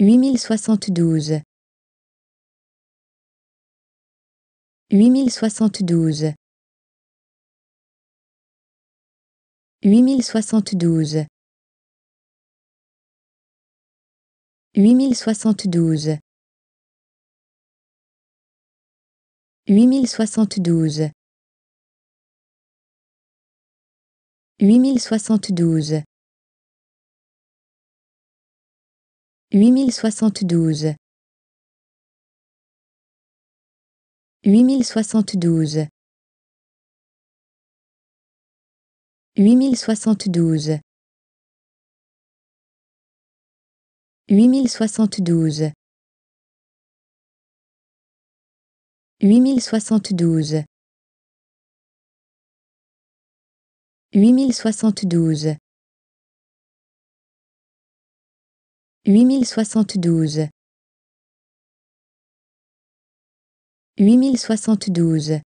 8072 8072 8072 8072 8072 8072 8072 8072 8072 8072 8072 8072 huit mille soixante-douze huit mille soixante-douze